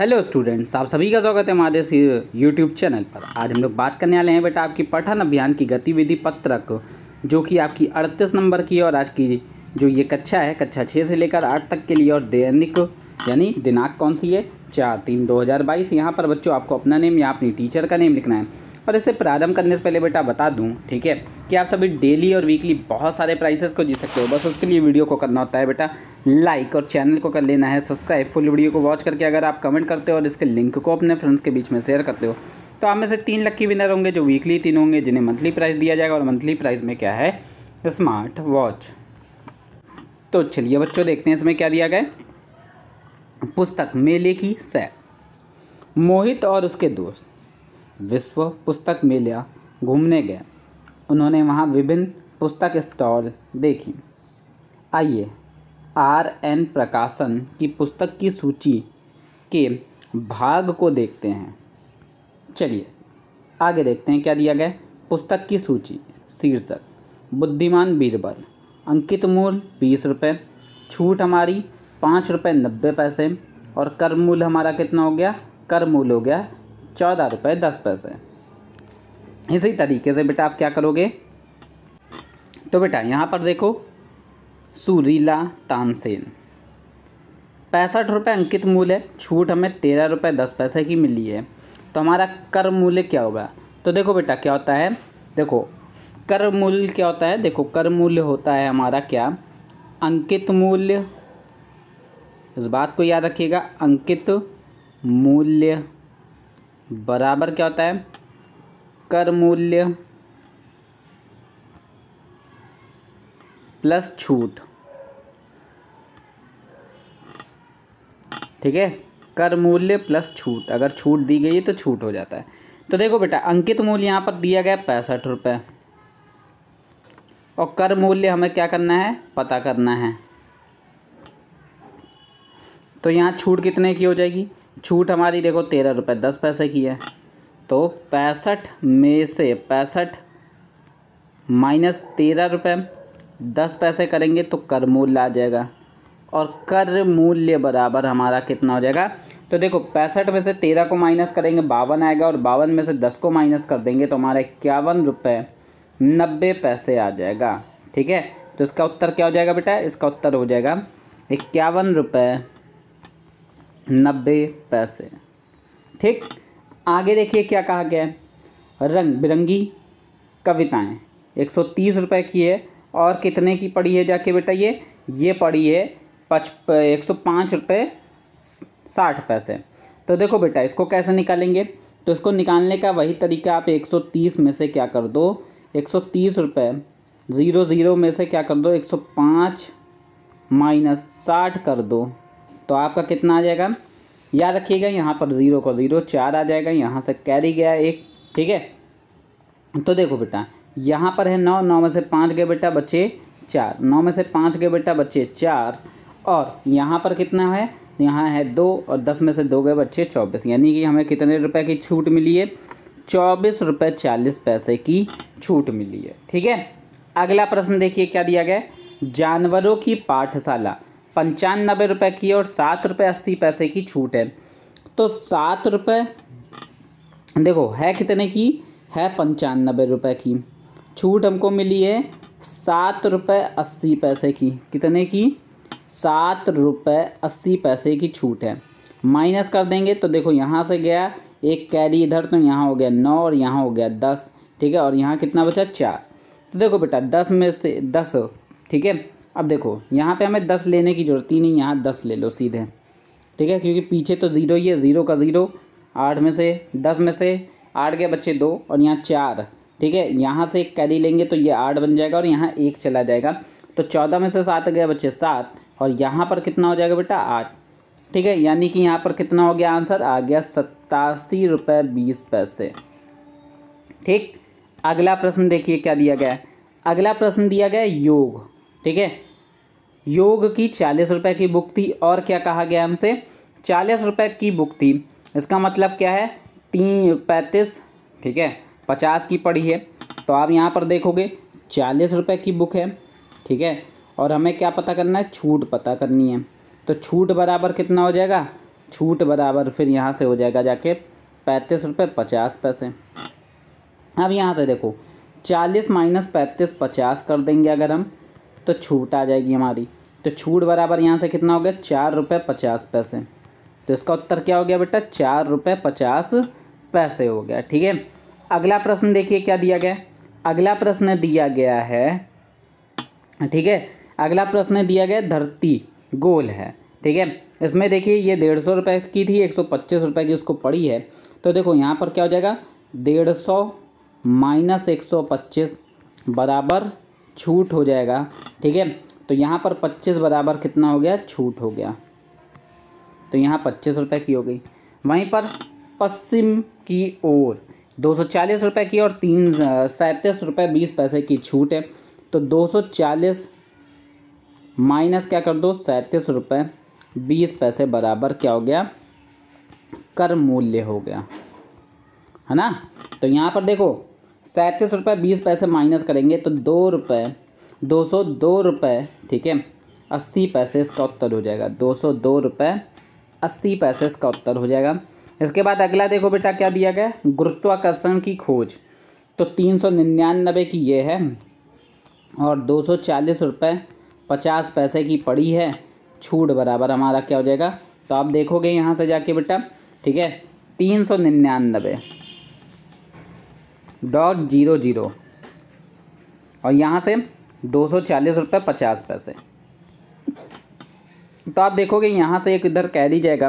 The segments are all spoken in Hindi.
हेलो स्टूडेंट्स आप सभी का स्वागत है हमारे इस यूट्यूब चैनल पर आज हम लोग बात करने वाले हैं बेटा आपकी पठन अभियान की गतिविधि पत्रक जो कि आपकी अड़तीस नंबर की और आज की जो ये कक्षा है कक्षा छः से लेकर आठ तक के लिए और दैनिक यानी दिनांक कौन सी है चार तीन दो हज़ार बाईस यहाँ पर बच्चों आपको अपना नेम या अपनी टीचर का नेम लिखना है और इसे प्रारंभ करने से पहले बेटा बता दूँ ठीक है कि आप सभी डेली और वीकली बहुत सारे प्राइसेस को जीत सकते हो बस उसके लिए वीडियो को करना होता है बेटा लाइक और चैनल को कर लेना है सब्सक्राइब फुल वीडियो को वॉच करके अगर आप कमेंट करते हो और इसके लिंक को अपने फ्रेंड्स के बीच में शेयर करते हो तो आप में से तीन लक्की विनर होंगे जो वीकली तीन होंगे जिन्हें मंथली प्राइज़ दिया जाएगा और मंथली प्राइज़ में क्या है स्मार्ट वॉच तो चलिए बच्चों देखते हैं इसमें क्या दिया गया पुस्तक मेले की सैर मोहित और उसके दोस्त विश्व पुस्तक मेला घूमने गए उन्होंने वहाँ विभिन्न पुस्तक स्टॉल देखी आइए आर एन प्रकाशन की पुस्तक की सूची के भाग को देखते हैं चलिए आगे देखते हैं क्या दिया गया पुस्तक की सूची शीर्षक बुद्धिमान बीरबल अंकित मूल बीस रुपये छूट हमारी पाँच रुपये नब्बे पैसे और कर मूल हमारा कितना हो गया कर मूल हो गया चौदह रुपये दस पैसे इसी तरीके से बेटा आप क्या करोगे तो बेटा यहाँ पर देखो सुरीला तानसेन पैंसठ रुपये अंकित मूल्य छूट हमें तेरह रुपये दस पैसे की मिली है तो हमारा कर मूल्य क्या होगा तो देखो बेटा क्या होता है देखो कर मूल्य क्या होता है देखो कर मूल्य होता है हमारा क्या अंकित मूल्य इस बात को याद रखिएगा अंकित मूल्य बराबर क्या होता है कर मूल्य प्लस छूट ठीक है कर मूल्य प्लस छूट अगर छूट दी गई है तो छूट हो जाता है तो देखो बेटा अंकित मूल्य यहाँ पर दिया गया पैंसठ रुपये और कर मूल्य हमें क्या करना है पता करना है तो यहाँ छूट कितने की हो जाएगी छूट हमारी देखो तेरह रुपये दस पैसे की है तो पैंसठ में से पैंसठ माइनस तेरह रुपये दस पैसे करेंगे तो कर मूल्य आ जाएगा और कर मूल्य बराबर हमारा कितना हो जाएगा तो देखो पैंसठ में से तेरह को माइनस करेंगे बावन आएगा और बावन में से दस को माइनस कर देंगे तो हमारा इक्यावन रुपये नब्बे पैसे आ जाएगा ठीक है तो इसका उत्तर क्या हो जाएगा बेटा इसका उत्तर हो जाएगा इक्यावन रुपये नब्बे पैसे ठीक आगे देखिए क्या कहा गया है रंग बिरंगी कविताएं एक सौ तीस रुपये की है और कितने की पड़ी है जाके बेटा ये ये पड़ी है पच एक सौ पाँच रुपये साठ पैसे तो देखो बेटा इसको कैसे निकालेंगे तो इसको निकालने का वही तरीका आप एक सौ तीस में से क्या कर दो एक सौ तीस रुपये ज़ीरो ज़ीरो में से क्या कर दो एक सौ पाँच माइनस साठ कर दो तो आपका कितना आ जाएगा याद रखिएगा यहाँ पर ज़ीरो का ज़ीरो चार आ जाएगा यहाँ से कैरी गया एक ठीक है तो देखो बेटा यहाँ पर है नौ नौ में से पाँच गए बेटा बच्चे चार नौ में से पाँच गए बेटा बच्चे चार और यहाँ पर कितना है यहाँ है दो और दस में से दो गए बच्चे चौबीस यानी कि हमें कितने रुपए की छूट मिली है चौबीस रुपये चालीस पैसे की छूट मिली है ठीक है अगला प्रश्न देखिए क्या दिया गया जानवरों की पाठशाला पंचानबे रुपये की और सात रुपये अस्सी पैसे की छूट है तो सात रुपये देखो है कितने की है पंचानबे रुपये की छूट हमको मिली है सात रुपये अस्सी पैसे की कितने की सात रुपये अस्सी पैसे की छूट है माइनस कर देंगे तो देखो यहाँ से गया एक कैरी इधर तो यहाँ हो गया नौ और यहाँ हो गया दस ठीक है और यहाँ कितना बचा चार तो देखो बेटा दस में से दस ठीक है अब देखो यहाँ पे हमें दस लेने की ज़रूरत ही नहीं यहाँ दस ले लो सीधे ठीक है क्योंकि पीछे तो ज़ीरो ही है ज़ीरो का ज़ीरो आठ में से दस में से आठ गए बच्चे दो और यहाँ चार ठीक है यहाँ से एक कैरी लेंगे तो ये आठ बन जाएगा और यहाँ एक चला जाएगा तो चौदह में से सात गए बच्चे सात और यहाँ पर कितना हो जाएगा बेटा आठ ठीक है यानी कि यहाँ पर कितना हो गया आंसर आ गया सत्तासी रुपये बीस पैसे ठीक अगला प्रश्न देखिए क्या दिया गया है अगला प्रश्न दिया गया है योग ठीक है योग की चालीस रुपये की बुक थी और क्या कहा गया हमसे चालीस रुपये की बुक थी इसका मतलब क्या है तीन पैंतीस ठीक है पचास की पड़ी है तो आप यहाँ पर देखोगे चालीस रुपये की बुक है ठीक है और हमें क्या पता करना है छूट पता करनी है तो छूट बराबर कितना हो जाएगा छूट बराबर फिर यहाँ से हो जाएगा जाके पैंतीस रुपये पचास पैसे अब यहाँ से देखो चालीस माइनस पैंतीस पचास कर देंगे अगर हम तो छूट आ जाएगी हमारी तो छूट बराबर यहाँ से कितना हो गया चार रुपये पचास पैसे तो इसका उत्तर क्या हो गया बेटा चार रुपये पचास पैसे हो गया ठीक है अगला प्रश्न देखिए क्या दिया गया अगला प्रश्न दिया गया है ठीक है अगला प्रश्न दिया गया धरती गोल है ठीक है इसमें देखिए ये डेढ़ सौ रुपये की थी एक सौ पच्चीस रुपये की उसको पड़ी है तो देखो यहाँ पर क्या हो जाएगा डेढ़ सौ माइनस एक सौ पच्चीस बराबर छूट हो जाएगा ठीक है तो यहाँ पर पच्चीस बराबर कितना हो गया छूट हो गया तो यहाँ पच्चीस रुपये की हो गई वहीं पर पश्चिम की ओर दो सौ चालीस रुपये की और तीन सैंतीस रुपये बीस पैसे की छूट है तो दो सौ चालीस माइनस क्या कर दो सैंतीस रुपये बीस पैसे बराबर क्या हो गया कर मूल्य हो गया है ना तो यहाँ पर देखो सैंतीस रुपये बीस पैसे माइनस करेंगे तो दो रुपये दो सौ दो रुपये ठीक है अस्सी पैसे इसका उत्तर हो जाएगा दो सौ दो रुपये अस्सी पैसे इसका उत्तर हो जाएगा इसके बाद अगला देखो बेटा क्या दिया गया गुरुत्वाकर्षण की खोज तो तीन सौ निन्यानबे की ये है और दो सौ चालीस रुपये पचास पैसे की पड़ी है छूट बराबर हमारा क्या हो जाएगा तो आप देखोगे यहाँ से जाके बेटा ठीक है तीन सौ निन्यानबे डॉट जीरो जीरो और यहाँ से दो सौ चालीस रुपये पचास पैसे तो आप देखोगे यहाँ से एक इधर कह दी जाएगा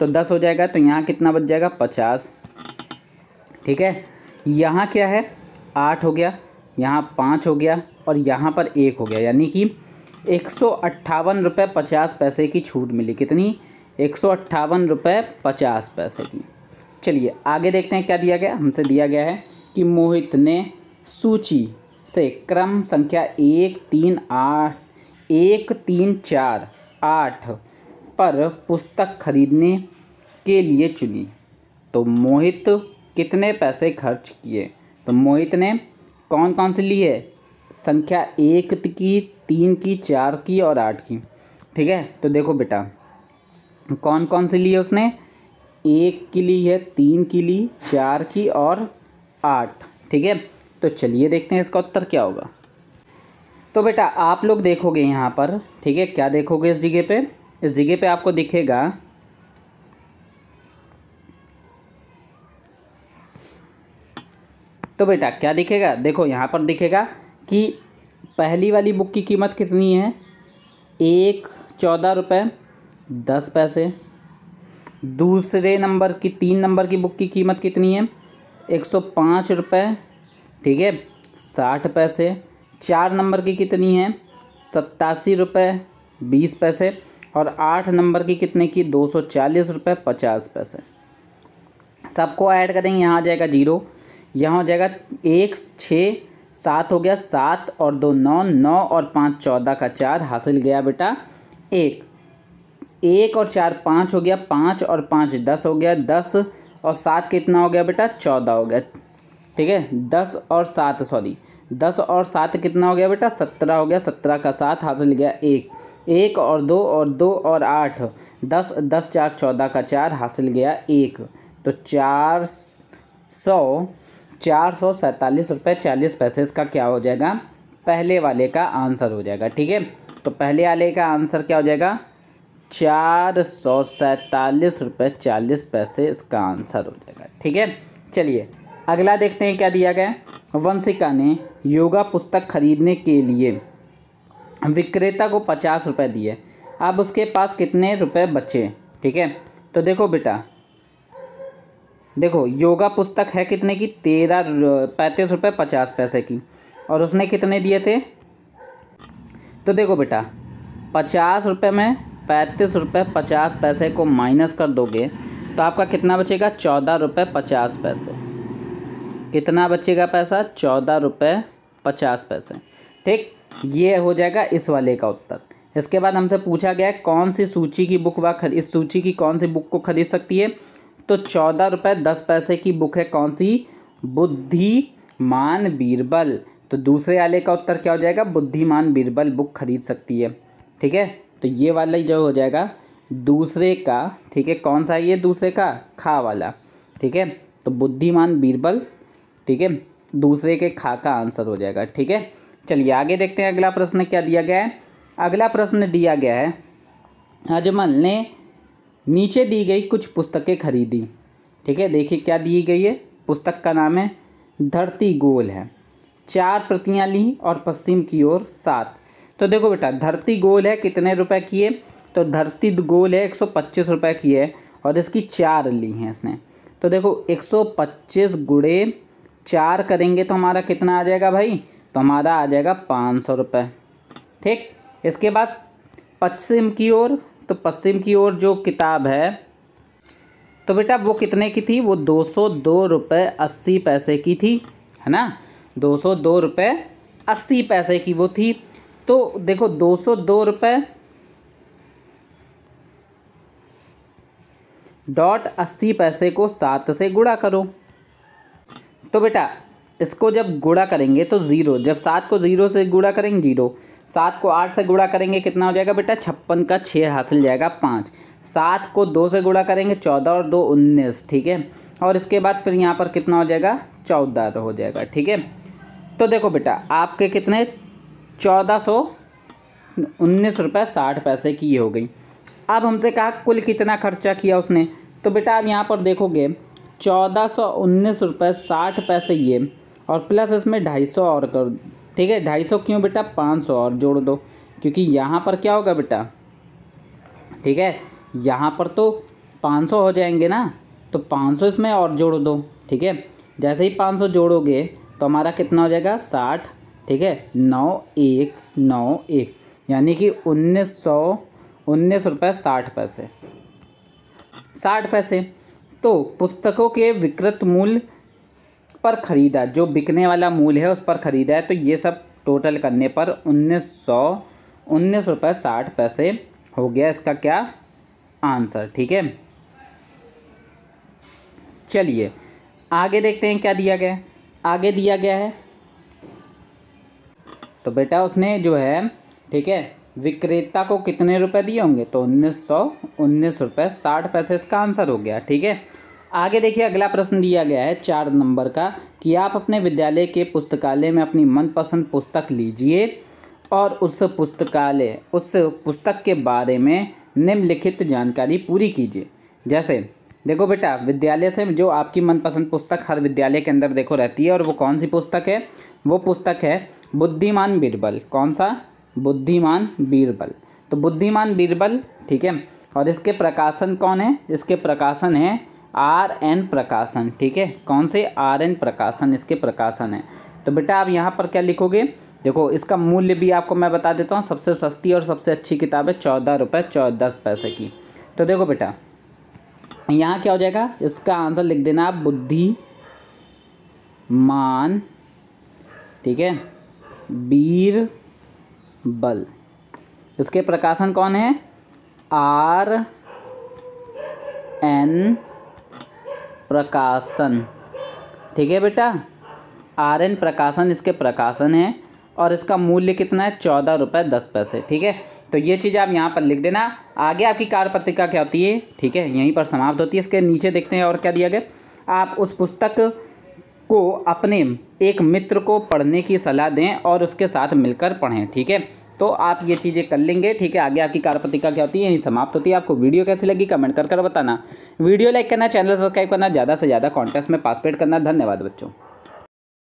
तो दस हो जाएगा तो यहाँ कितना बच जाएगा पचास ठीक है यहाँ क्या है आठ हो गया यहाँ पाँच हो गया और यहाँ पर एक हो गया यानी कि एक सौ अट्ठावन रुपये पचास पैसे की छूट मिली कितनी एक सौ अट्ठावन रुपये पचास पैसे की चलिए आगे देखते हैं क्या दिया गया हमसे दिया गया है कि मोहित ने सूची से क्रम संख्या एक तीन आठ एक तीन चार आठ पर पुस्तक खरीदने के लिए चुनी तो मोहित कितने पैसे खर्च किए तो मोहित ने कौन कौन से ली है संख्या एक की तीन की चार की और आठ की ठीक है तो देखो बेटा कौन कौन से ली है उसने एक की ली है तीन की ली चार की और आठ ठीक है तो चलिए देखते हैं इसका उत्तर क्या होगा तो बेटा आप लोग देखोगे यहाँ पर ठीक है क्या देखोगे इस जगह पे इस जगह पे आपको दिखेगा तो बेटा क्या दिखेगा देखो यहाँ पर दिखेगा कि पहली वाली बुक की कीमत कितनी है एक चौदह रुपये दस पैसे दूसरे नंबर की तीन नंबर की बुक की कीमत कितनी है एक सौ पाँच रुपये ठीक है साठ पैसे चार नंबर की कितनी है सत्तासी रुपये बीस पैसे और आठ नंबर की कितने की दो सौ चालीस रुपये पचास पैसे सबको ऐड करेंगे यहाँ आ जाएगा जीरो यहाँ हो जाएगा एक छः सात हो गया सात और दो नौ नौ और पाँच चौदह का चार हासिल गया बेटा एक एक और चार पाँच हो गया पाँच और पाँच दस हो गया दस और सात कितना हो गया बेटा चौदह हो गया ठीक है दस और सात सॉरी दस और सात कितना हो गया बेटा सत्रह हो गया सत्रह का सात हासिल गया एक एक और दो और दो और आठ दस दस चार चौदह का चार हासिल गया एक तो चार सौ चार सौ सैंतालीस रुपये चालीस पैसे इसका क्या हो जाएगा पहले वाले का आंसर हो जाएगा ठीक है तो पहले वाले का आंसर क्या हो जाएगा चार सौ सैंतालीस रुपये चालीस पैसे इसका आंसर हो जाएगा ठीक है चलिए अगला देखते हैं क्या दिया गया वंशिका ने योगा पुस्तक खरीदने के लिए विक्रेता को पचास रुपये दिए अब उसके पास कितने रुपए बचे ठीक है तो देखो बेटा देखो योगा पुस्तक है कितने की तेरह पैंतीस रुपये पचास पैसे की और उसने कितने दिए थे तो देखो बेटा पचास रुपये में पैंतीस रुपये पचास पैसे को माइनस कर दोगे तो आपका कितना बचेगा चौदह रुपये पचास पैसे कितना बचेगा पैसा चौदह रुपये पचास पैसे ठीक ये हो जाएगा इस वाले का उत्तर इसके बाद हमसे पूछा गया है कौन सी सूची की बुक वह इस सूची की कौन सी बुक को खरीद सकती है तो चौदह रुपये दस पैसे की बुक है कौन सी बुद्धिमान बीरबल तो दूसरे वाले का उत्तर क्या हो जाएगा बुद्धिमान बीरबल बुक खरीद सकती है ठीक है तो ये वाला ही जो हो जाएगा दूसरे का ठीक है कौन सा ये दूसरे का खा वाला ठीक है तो बुद्धिमान बीरबल ठीक है दूसरे के खा का आंसर हो जाएगा ठीक है चलिए आगे देखते हैं अगला प्रश्न क्या दिया गया है अगला प्रश्न दिया गया है अजमल ने नीचे दी गई कुछ पुस्तकें खरीदी ठीक है देखिए क्या दी गई है पुस्तक का नाम है धरती गोल है चार प्रतियाँ ली और पश्चिम की ओर सात तो देखो बेटा धरती गोल है कितने रुपए की है तो धरती गोल है एक सौ पच्चीस रुपये की है और इसकी चार ली है इसने तो देखो एक सौ पच्चीस गुड़े चार करेंगे तो हमारा कितना आ जाएगा भाई तो हमारा आ जाएगा पाँच सौ रुपये ठीक इसके बाद पश्चिम की ओर तो पश्चिम की ओर जो किताब है तो बेटा वो कितने की थी वो दो सौ दो रुपये अस्सी पैसे की थी है ना दो सौ दो रुपये अस्सी पैसे की वो थी तो देखो दो सौ दो रुपये डॉट अस्सी पैसे को सात से गुणा करो तो बेटा इसको जब गुड़ा करेंगे तो ज़ीरो जब सात को ज़ीरो से गुड़ा करेंगे जीरो सात को आठ से गुड़ा करेंगे कितना हो जाएगा बेटा छप्पन का छः हासिल जाएगा पाँच सात को दो से गुड़ा करेंगे चौदह और दो उन्नीस ठीक है और इसके बाद फिर यहाँ पर कितना हो जाएगा चौदह हो जाएगा ठीक है तो देखो बेटा आपके कितने चौदह सौ उन्नीस रुपये साठ पैसे की हो गई अब हमसे कहा कुल कितना खर्चा किया उसने तो बेटा आप यहाँ पर देखोगे चौदह सौ उन्नीस रुपये साठ पैसे ये और प्लस इसमें ढाई सौ और कर ठीक है ढाई सौ क्यों बेटा पाँच सौ और जोड़ दो क्योंकि यहाँ पर क्या होगा बेटा ठीक है यहाँ पर तो पाँच सौ हो जाएंगे ना तो पाँच सौ इसमें और जोड़ दो ठीक है जैसे ही पाँच सौ जोड़ोगे तो हमारा कितना हो जाएगा साठ ठीक है नौ एक नौ एक यानी कि उन्नीस सौ उन्नीस रुपये साठ पैसे साठ पैसे तो पुस्तकों के विकृत मूल पर ख़रीदा जो बिकने वाला मूल है उस पर ख़रीदा है तो ये सब टोटल करने पर उन्नीस सौ उन्नीस रुपये साठ पैसे हो गया इसका क्या आंसर ठीक है चलिए आगे देखते हैं क्या दिया गया है आगे दिया गया है तो बेटा उसने जो है ठीक है विक्रेता को कितने रुपए दिए होंगे तो उन्नीस सौ उन्नीस रुपये साठ पैसे इसका आंसर हो गया ठीक है आगे देखिए अगला प्रश्न दिया गया है चार नंबर का कि आप अपने विद्यालय के पुस्तकालय में अपनी मनपसंद पुस्तक लीजिए और उस पुस्तकालय उस पुस्तक के बारे में निम्नलिखित जानकारी पूरी कीजिए जैसे देखो बेटा विद्यालय से जो आपकी मनपसंद पुस्तक हर विद्यालय के अंदर देखो रहती है और वो कौन सी पुस्तक है वो पुस्तक है बुद्धिमान बीरबल कौन सा बुद्धिमान बीरबल तो बुद्धिमान बीरबल ठीक है और इसके प्रकाशन कौन है इसके प्रकाशन है आर एन प्रकाशन ठीक है कौन से आर एन प्रकाशन इसके प्रकाशन है तो बेटा आप यहाँ पर क्या लिखोगे देखो इसका मूल्य भी आपको मैं बता देता हूँ सबसे सस्ती और सबसे अच्छी किताब है चौदह रुपये चौदस पैसे की तो देखो बेटा यहाँ क्या हो जाएगा इसका आंसर लिख देना आप बुद्धि मान ठीक है वीर बल इसके प्रकाशन कौन है आर एन प्रकाशन ठीक है बेटा आर एन प्रकाशन इसके प्रकाशन है और इसका मूल्य कितना है चौदह रुपये दस पैसे ठीक है तो ये चीज़ आप यहाँ पर लिख देना आगे आपकी कार पत्रिका क्या होती है ठीक है यहीं पर समाप्त होती है इसके नीचे देखते हैं और क्या दिया गया आप उस पुस्तक को अपने एक मित्र को पढ़ने की सलाह दें और उसके साथ मिलकर पढ़ें ठीक है तो आप ये चीज़ें कर लेंगे ठीक है आगे आपकी पत्रिका क्या होती है यहीं समाप्त होती है आपको वीडियो कैसी लगी कमेंट कर कर बताना वीडियो लाइक करना चैनल सब्सक्राइब करना ज़्यादा से ज़्यादा कॉन्टेस्ट में पार्टिसिपेट करना धन्यवाद बच्चों